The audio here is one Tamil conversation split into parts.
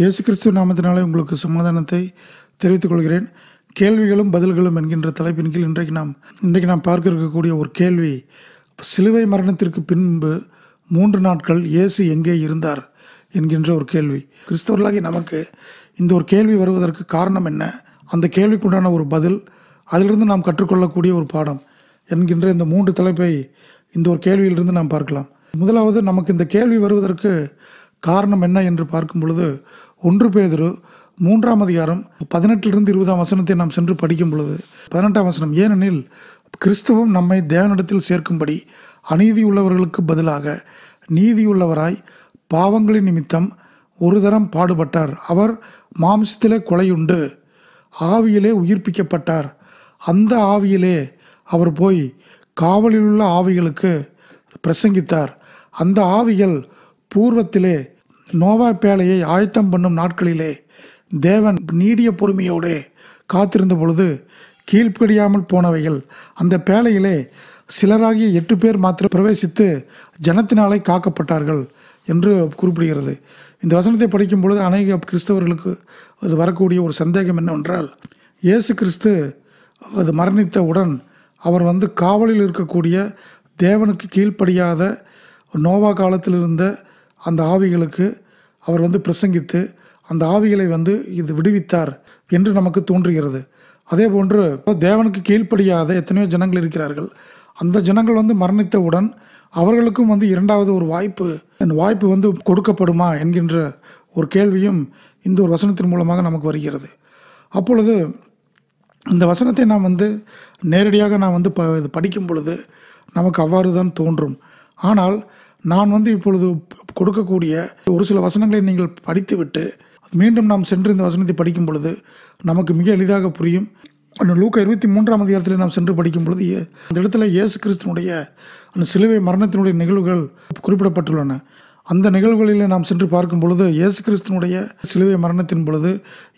இயேசு கிறிஸ்துவ நாமத்தினாலே உங்களுக்கு சமாதானத்தை தெரிவித்துக் கொள்கிறேன் கேள்விகளும் பதில்களும் என்கின்ற தலைப்பின் கீழ் இன்றைக்கு நாம் இன்றைக்கு நாம் பார்க்க இருக்கக்கூடிய ஒரு கேள்வி சிலுவை மரணத்திற்கு பின்பு மூன்று நாட்கள் இயேசு எங்கே இருந்தார் என்கின்ற ஒரு கேள்வி கிறிஸ்தவர்களாகி நமக்கு இந்த ஒரு கேள்வி வருவதற்கு காரணம் என்ன அந்த கேள்விக்குண்டான ஒரு பதில் அதிலிருந்து நாம் கற்றுக்கொள்ளக்கூடிய ஒரு பாடம் என்கின்ற இந்த மூன்று தலைப்பை இந்த ஒரு கேள்வியிலிருந்து நாம் பார்க்கலாம் முதலாவது நமக்கு இந்த கேள்வி வருவதற்கு காரணம் என்ன என்று பார்க்கும் பொழுது ஒன்று பேதரு மூன்றாம் அதிகாரம் பதினெட்டிலிருந்து இருபதாம் வசனத்தை நாம் சென்று படிக்கும் பொழுது பதினெட்டாம் வசனம் ஏனெனில் கிறிஸ்துவம் நம்மை தேவனிடத்தில் சேர்க்கும்படி அநீதி உள்ளவர்களுக்கு பதிலாக நீதியுள்ளவராய் பாவங்களின் நிமித்தம் ஒரு தரம் பாடுபட்டார் அவர் மாம்சத்திலே கொலையுண்டு ஆவியிலே உயிர்ப்பிக்கப்பட்டார் அந்த ஆவியிலே அவர் போய் காவலிலுள்ள ஆவிகளுக்கு பிரசங்கித்தார் அந்த ஆவிகள் பூர்வத்திலே நோவா பேழையை ஆயத்தம் பண்ணும் நாட்களிலே தேவன் நீடிய பொறுமையோடு காத்திருந்த பொழுது கீழ்ப்படியாமல் போனவைகள் அந்த பேழையிலே சிலராகிய எட்டு பேர் மாத்திரம் பிரவேசித்து ஜனத்தினாலே காக்கப்பட்டார்கள் என்று குறிப்பிடுகிறது இந்த வசனத்தை படிக்கும் பொழுது அநேக கிறிஸ்தவர்களுக்கு அது வரக்கூடிய ஒரு சந்தேகம் என்னவென்றால் இயேசு கிறிஸ்து அது மரணித்தவுடன் அவர் வந்து காவலில் இருக்கக்கூடிய தேவனுக்கு கீழ்ப்படியாத நோவா காலத்தில் இருந்த அந்த ஆவிகளுக்கு அவர் வந்து பிரசங்கித்து அந்த ஆவிகளை வந்து இது விடுவித்தார் என்று நமக்கு தோன்றுகிறது அதே போன்று தேவனுக்கு கீழ்ப்படியாத எத்தனையோ ஜனங்கள் இருக்கிறார்கள் அந்த ஜனங்கள் வந்து மரணித்தவுடன் அவர்களுக்கும் வந்து இரண்டாவது ஒரு வாய்ப்பு அந்த வாய்ப்பு வந்து கொடுக்கப்படுமா என்கின்ற ஒரு கேள்வியும் இந்த ஒரு வசனத்தின் மூலமாக நமக்கு வருகிறது அப்பொழுது இந்த வசனத்தை நாம் வந்து நேரடியாக நாம் வந்து ப படிக்கும் பொழுது நமக்கு அவ்வாறு தான் தோன்றும் ஆனால் நான் வந்து இப்பொழுது கொடுக்கக்கூடிய ஒரு சில வசனங்களை நீங்கள் படித்துவிட்டு மீண்டும் நாம் சென்று இந்த வசனத்தை படிக்கும் பொழுது நமக்கு மிக எளிதாக புரியும் லூக்க இருபத்தி மூன்றாம் அதிகாரத்தில் நாம் சென்று படிக்கும் பொழுது அந்த இடத்துல இயேசு கிறிஸ்தனுடைய அந்த சிலுவை மரணத்தினுடைய நிகழ்வுகள் குறிப்பிடப்பட்டுள்ளன அந்த நிகழ்வுகளில் நாம் சென்று பார்க்கும் பொழுது இயேசு கிறிஸ்தனுடைய சிலுவை மரணத்தின் பொழுது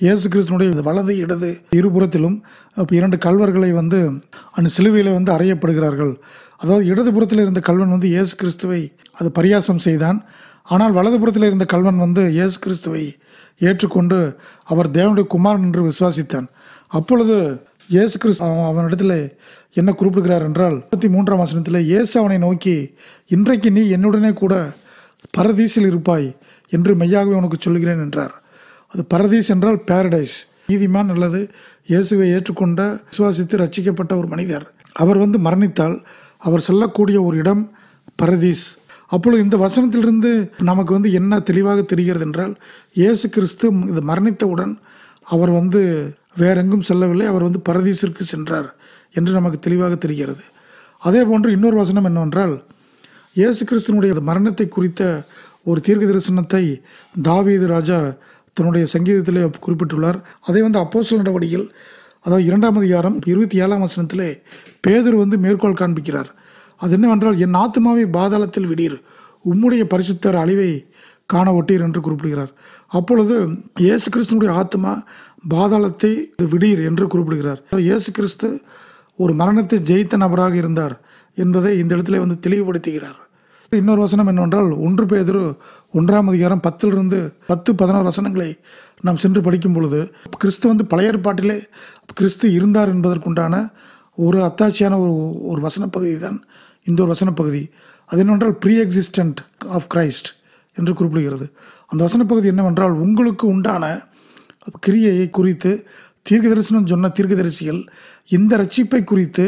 இயேசு கிறிஸ்தனுடைய வலது இடது இருபுறத்திலும் இரண்டு கல்வர்களை வந்து அந்த சிலுவையில் வந்து அறையப்படுகிறார்கள் அதாவது இடதுபுறத்தில் இருந்த கல்வன் வந்து இயேசு கிறிஸ்துவை அது பரியாசம் செய்தான் ஆனால் வலதுபுறத்தில் இருந்த கல்வன் வந்து இயேசு கிறிஸ்துவை ஏற்றுக்கொண்டு அவர் தேவனுடைய குமாரன் என்று விசுவாசித்தான் அப்பொழுது இயேசு கிறிஸ்து அவனிடத்தில் என்ன குறிப்பிடுகிறார் என்றால் முப்பத்தி மூன்றாம் வசனத்தில் இயேசு அவனை நோக்கி இன்றைக்கு நீ என்னுடனே கூட பரதீசில் இருப்பாய் என்று மெய்யாகவே உனக்கு சொல்கிறேன் என்றார் அது பரதீஸ் என்றால் பேரடைஸ் நீதிமான் அல்லது இயேசுவை ஏற்றுக்கொண்ட விசுவாசித்து ரச்சிக்கப்பட்ட ஒரு மனிதர் அவர் வந்து மரணித்தால் அவர் செல்லக்கூடிய ஒரு இடம் பரதீஸ் அப்பொழுது இந்த வசனத்திலிருந்து நமக்கு வந்து என்ன தெளிவாக தெரிகிறது என்றால் இயேசு கிறிஸ்து இது மரணித்தவுடன் அவர் வந்து வேறெங்கும் செல்லவில்லை அவர் வந்து பரதீசிற்கு சென்றார் என்று நமக்கு தெளிவாக தெரிகிறது அதே போன்று இன்னொரு வசனம் என்னவென்றால் இயேசு கிறிஸ்தனுடைய மரணத்தை குறித்த ஒரு தீர்க்க தரிசனத்தை தாவீது ராஜா தன்னுடைய சங்கீதத்தில் குறிப்பிட்டுள்ளார் அதை வந்து அப்போசல் நடவடிக்கையில் அதாவது இரண்டாம் அதிகாரம் இருபத்தி ஏழாம் வசனத்தில் பேதர் வந்து மேற்கோள் காண்பிக்கிறார் அது என்னவென்றால் என் ஆத்மாவை பாதாளத்தில் விடீர் உம்முடைய பரிசுத்தர் அழிவை காண ஒட்டீர் என்று குறிப்பிடுகிறார் அப்பொழுது இயேசு கிறிஸ்துனுடைய ஆத்மா பாதாளத்தை விடீர் என்று குறிப்பிடுகிறார் இயேசு கிறிஸ்து ஒரு மரணத்தை ஜெயித்த நபராக இருந்தார் என்பதை இந்த இடத்துல வந்து தெளிவுபடுத்துகிறார் இன்னொரு வசனம் என்னவென்றால் ஒன்று பேதர் ஒன்றாம் அதிகாரம் பத்திலிருந்து பத்து பதினோரு வசனங்களை நாம் சென்று படிக்கும் பொழுது கிறிஸ்து வந்து பழைய ஏற்பாட்டிலே கிறிஸ்து இருந்தார் என்பதற்குண்டான ஒரு அத்தாட்சியான ஒரு ஒரு வசனப்பகுதி தான் இந்த ஒரு வசனப்பகுதி அது என்னவென்றால் ப்ரீ எக்ஸிஸ்டன்ட் ஆஃப் கிரைஸ்ட் என்று குறிப்பிடுகிறது அந்த வசனப்பகுதி என்னவென்றால் உங்களுக்கு உண்டான கிரியையை குறித்து தீர்க்க தரிசனம் சொன்ன தீர்க்கதரிசிகள் இந்த ரட்சிப்பை குறித்து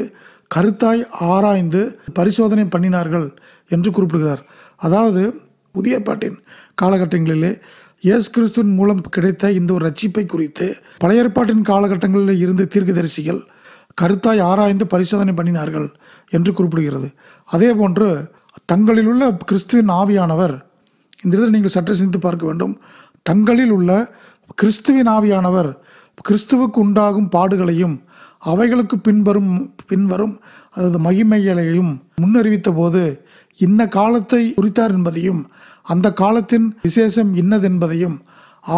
கருத்தாய் ஆராய்ந்து பரிசோதனை பண்ணினார்கள் என்று குறிப்பிடுகிறார் அதாவது புதிய பாட்டின் காலகட்டங்களிலே இயேசு கிறிஸ்துவின் மூலம் கிடைத்த இந்த ஒரு ரட்சிப்பை குறித்து பழைய ஏற்பாட்டின் காலகட்டங்களில் இருந்து தீர்க்கதரிசிகள் கருத்தாய் ஆராய்ந்து பரிசோதனை பண்ணினார்கள் என்று குறிப்பிடுகிறது அதே போன்று தங்களில் உள்ள கிறிஸ்துவின் ஆவியானவர் இந்த இதில் நீங்கள் சற்று சிந்தித்து பார்க்க வேண்டும் தங்களில் உள்ள கிறிஸ்துவின் ஆவியானவர் கிறிஸ்துவுக்கு உண்டாகும் பாடுகளையும் அவைகளுக்கு பின்வரும் பின்வரும் அதாவது மகிமைகளையும் முன்னறிவித்த போது இன்ன காலத்தை குறித்தார் என்பதையும் அந்த காலத்தின் விசேஷம் இன்னதென்பதையும்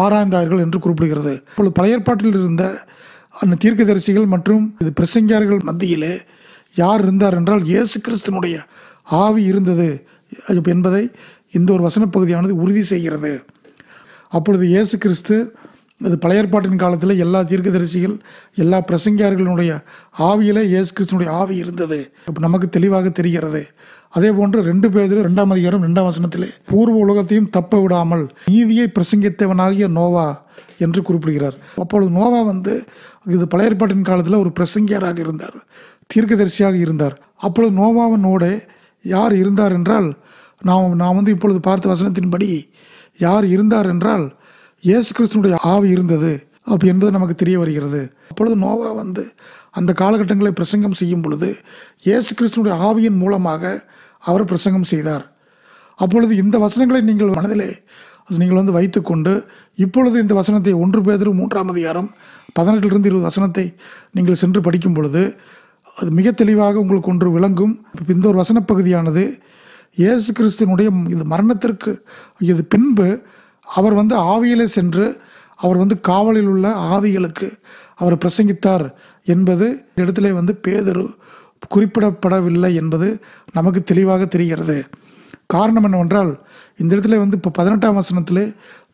ஆராய்ந்தார்கள் என்று குறிப்பிடுகிறது இப்பொழுது பழையற்பாட்டில் இருந்த அந்த தீர்க்கதரிசிகள் மற்றும் இது பிரசங்கியார்கள் மத்தியிலே யார் இருந்தார் என்றால் இயேசு கிறிஸ்தனுடைய ஆவி இருந்தது என்பதை இந்த ஒரு வசன பகுதியானது உறுதி செய்கிறது அப்பொழுது இயேசு கிறிஸ்து அது பழைய ஏற்பாட்டின் காலத்தில் எல்லா தீர்க்கதரிசிகள் எல்லா பிரசங்கியார்களுடைய ஆவியில் இயேசு கிறிஸ்தனுடைய ஆவி இருந்தது அப்போ நமக்கு தெளிவாக தெரிகிறது அதே போன்று ரெண்டு பேர் ரெண்டாம் அதிகாரம் ரெண்டாம் வசனத்திலே பூர்வ உலகத்தையும் தப்ப விடாமல் நீதியை பிரசங்கித்தவனாகிய நோவா என்று குறிப்பிடுகிறார் அப்பொழுது நோவா வந்து இது பழைய ஏற்பாட்டின் காலத்தில் ஒரு பிரசங்கியராக இருந்தார் தீர்க்கதரிசியாக இருந்தார் அப்பொழுது நோவாவனோடு யார் இருந்தார் என்றால் நாம் நாம் வந்து இப்பொழுது பார்த்த வசனத்தின்படி யார் இருந்தார் என்றால் இயேசு கிறிஸ்துனுடைய ஆவி இருந்தது அப்படி என்பது நமக்கு தெரிய வருகிறது அப்பொழுது நோவா வந்து அந்த காலகட்டங்களை பிரசங்கம் செய்யும் பொழுது இயேசு கிறிஸ்துனுடைய ஆவியின் மூலமாக அவர் பிரசங்கம் செய்தார் அப்பொழுது இந்த வசனங்களை நீங்கள் மனதிலே நீங்கள் வந்து வைத்துக்கொண்டு இப்பொழுது இந்த வசனத்தை ஒன்று பேதரு மூன்றாம் அதிகாரம் பதினெட்டிலிருந்து இருபது வசனத்தை நீங்கள் சென்று படிக்கும் பொழுது அது மிக தெளிவாக உங்களுக்கு ஒன்று விளங்கும் இந்த ஒரு வசனப்பகுதியானது இயேசு கிறிஸ்துவனுடைய இது மரணத்திற்கு இது பின்பு அவர் வந்து ஆவியிலே சென்று அவர் வந்து காவலில் உள்ள ஆவிகளுக்கு அவர் பிரசங்கித்தார் என்பது இடத்துல வந்து பேதரு குறிப்பிடப்படவில்லை என்பது நமக்கு தெளிவாக தெரிகிறது காரணம் என்னவென்றால் இந்த இடத்துல வந்து இப்போ பதினெட்டாம் வசனத்திலே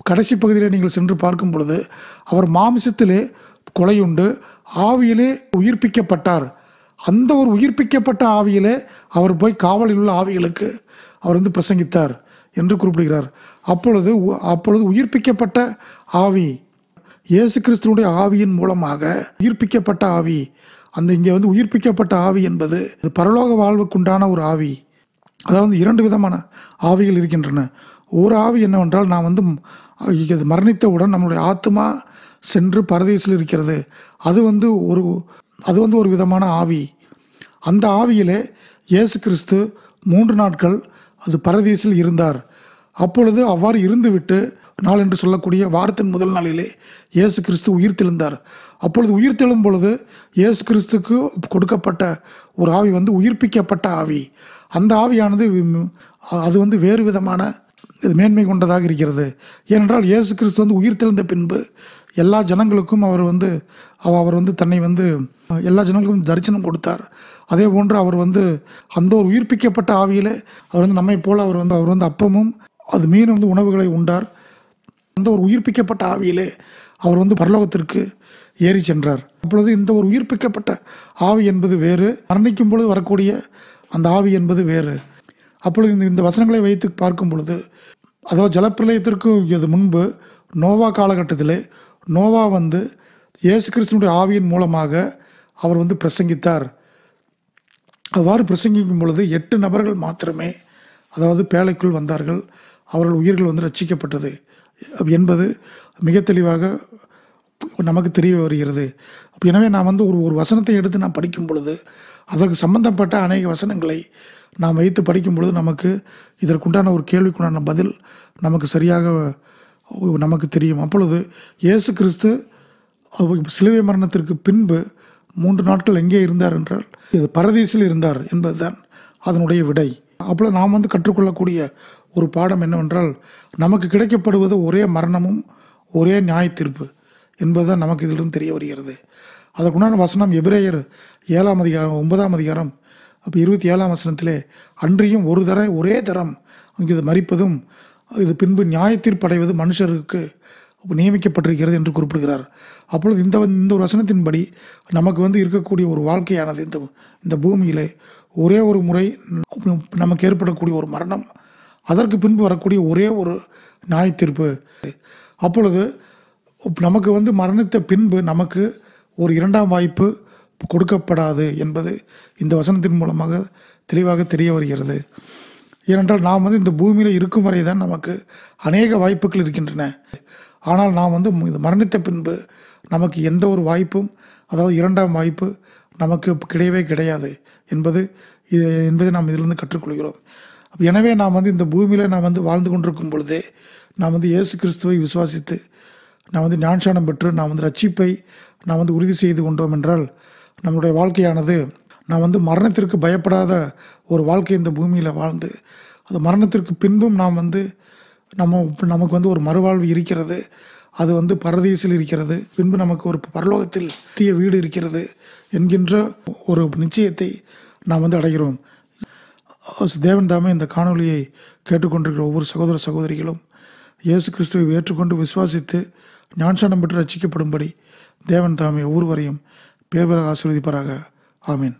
கடைசி பகுதியில் நீங்கள் சென்று பார்க்கும் பொழுது அவர் மாம்சத்திலே கொலையுண்டு ஆவியிலே உயிர்ப்பிக்கப்பட்டார் அந்த ஒரு உயிர்ப்பிக்கப்பட்ட ஆவியிலே அவர் போய் காவலில் உள்ள ஆவிகளுக்கு அவர் வந்து பிரசங்கித்தார் என்று குறிப்பிடுகிறார் அப்பொழுது அப்பொழுது உயிர்ப்பிக்கப்பட்ட ஆவி இயேசு கிறிஸ்துவனுடைய ஆவியின் மூலமாக உயிர்ப்பிக்கப்பட்ட ஆவி அந்த இங்கே வந்து உயிர்ப்பிக்கப்பட்ட ஆவி என்பது பரலோக வாழ்வுக்குண்டான ஒரு ஆவி அதாவது இரண்டு விதமான ஆவிகள் இருக்கின்றன ஒரு ஆவி என்னவென்றால் நான் வந்து இது மரணித்தவுடன் நம்மளுடைய ஆத்மா சென்று பரதேசில் இருக்கிறது அது வந்து ஒரு அது வந்து ஒரு விதமான ஆவி அந்த ஆவியிலே இயேசு கிறிஸ்து மூன்று நாட்கள் அது பரதேசில் இருந்தார் அப்பொழுது அவ்வாறு இருந்துவிட்டு நாள் என்று சொல்லக்கூடிய வாரத்தின் முதல் நாளிலே இயேசு கிறிஸ்து உயிர் உயிர்த்தெழுந்தார் அப்பொழுது உயிர் தெழும் பொழுது இயேசு கிறிஸ்துக்கு கொடுக்கப்பட்ட ஒரு ஆவி வந்து உயிர்ப்பிக்கப்பட்ட ஆவி அந்த ஆவியானது அது வந்து வேறு விதமான இது மேன்மை கொண்டதாக இருக்கிறது ஏனென்றால் இயேசு கிறிஸ்து வந்து உயிர்த்தெழுந்த பின்பு எல்லா ஜனங்களுக்கும் அவர் வந்து அவர் வந்து தன்னை வந்து எல்லா ஜனங்களுக்கும் தரிசனம் கொடுத்தார் அதே போன்று அவர் வந்து அந்த ஒரு உயிர்ப்பிக்கப்பட்ட ஆவியில் அவர் வந்து நம்மை போல் அவர் வந்து அவர் வந்து அப்பமும் அது மீன் வந்து உணவுகளை உண்டார் அந்த ஒரு உயிர்ப்பிக்கப்பட்ட ஆவியிலே அவர் வந்து பரலோகத்திற்கு ஏறி சென்றார் அப்பொழுது இந்த ஒரு உயிர்ப்பிக்கப்பட்ட ஆவி என்பது வேறு மரணிக்கும் பொழுது வரக்கூடிய அந்த ஆவி என்பது வேறு அப்பொழுது இந்த இந்த வசனங்களை வைத்து பார்க்கும் பொழுது அதாவது ஜலப்பிரளயத்திற்கு இது முன்பு நோவா காலகட்டத்தில் நோவா வந்து இயேசு கிறிஸ்தனுடைய ஆவியின் மூலமாக அவர் வந்து பிரசங்கித்தார் அவ்வாறு பிரசங்கிக்கும் பொழுது எட்டு நபர்கள் மாத்திரமே அதாவது பேழைக்குள் வந்தார்கள் அவர்கள் உயிர்கள் வந்து ரட்சிக்கப்பட்டது என்பது மிக தெளிவாக நமக்கு தெரிய வருகிறது எனவே நான் வந்து ஒரு ஒரு வசனத்தை எடுத்து நான் படிக்கும் பொழுது அதற்கு சம்பந்தப்பட்ட அநேக வசனங்களை நாம் வைத்து படிக்கும் பொழுது நமக்கு இதற்குண்டான ஒரு கேள்விக்குண்டான பதில் நமக்கு சரியாக நமக்கு தெரியும் அப்பொழுது இயேசு கிறிஸ்து சிலுவை மரணத்திற்கு பின்பு மூன்று நாட்கள் எங்கே இருந்தார் என்றால் இது பரதேசில் இருந்தார் என்பதுதான் அதனுடைய விடை அப்போ நாம் வந்து கற்றுக்கொள்ளக்கூடிய ஒரு பாடம் என்னவென்றால் நமக்கு கிடைக்கப்படுவது ஒரே மரணமும் ஒரே நியாய தீர்ப்பு என்பதுதான் நமக்கு இதிலிருந்து தெரிய வருகிறது அதற்குண்டான வசனம் எபிரேயர் ஏழாம் அதிகாரம் ஒன்பதாம் அதிகாரம் அப்போ இருபத்தி ஏழாம் வசனத்திலே அன்றியும் ஒரு தர ஒரே தரம் அங்கு இது மறிப்பதும் இது பின்பு நியாயத்தீர்ப்படைவது மனுஷருக்கு நியமிக்கப்பட்டிருக்கிறது என்று குறிப்பிடுகிறார் அப்பொழுது இந்த இந்த ஒரு வசனத்தின்படி நமக்கு வந்து இருக்கக்கூடிய ஒரு வாழ்க்கையானது இந்த இந்த பூமியில் ஒரே ஒரு முறை நமக்கு ஏற்படக்கூடிய ஒரு மரணம் அதற்கு பின்பு வரக்கூடிய ஒரே ஒரு நியாய தீர்ப்பு அப்பொழுது நமக்கு வந்து மரணித்த பின்பு நமக்கு ஒரு இரண்டாம் வாய்ப்பு கொடுக்கப்படாது என்பது இந்த வசனத்தின் மூலமாக தெளிவாக தெரிய வருகிறது ஏனென்றால் நாம் வந்து இந்த பூமியில் இருக்கும் வரை தான் நமக்கு அநேக வாய்ப்புகள் இருக்கின்றன ஆனால் நாம் வந்து இது மரணித்த பின்பு நமக்கு எந்த ஒரு வாய்ப்பும் அதாவது இரண்டாம் வாய்ப்பு நமக்கு கிடையவே கிடையாது என்பது இது என்பதை நாம் இதிலிருந்து கற்றுக்கொள்கிறோம் எனவே நாம் வந்து இந்த பூமியில் நாம் வந்து வாழ்ந்து கொண்டிருக்கும் பொழுது நாம் வந்து இயேசு கிறிஸ்துவை விசுவாசித்து நாம் வந்து ஞானசானம் பெற்று நாம் வந்து ரட்சிப்பை நாம் வந்து உறுதி செய்து கொண்டோம் என்றால் நம்முடைய வாழ்க்கையானது நாம் வந்து மரணத்திற்கு பயப்படாத ஒரு வாழ்க்கை இந்த பூமியில் வாழ்ந்து அது மரணத்திற்கு பின்பும் நாம் வந்து நம்ம நமக்கு வந்து ஒரு மறுவாழ்வு இருக்கிறது அது வந்து பரதேசில் இருக்கிறது பின்பு நமக்கு ஒரு பரலோகத்தில் தீய வீடு இருக்கிறது என்கின்ற ஒரு நிச்சயத்தை நாம் வந்து அடைகிறோம் தேவன் தாமே இந்த காணொலியை கேட்டுக்கொண்டிருக்கிற ஒவ்வொரு சகோதர சகோதரிகளும் இயேசு கிறிஸ்துவை ஏற்றுக்கொண்டு விசுவாசித்து ஞான்சானம் பெற்று ரசிக்கப்படும்படி தேவன் தாமே ஒவ்வொருவரையும் பேர்பராக ஆசீர்வதிப்பாராக ஆமீன்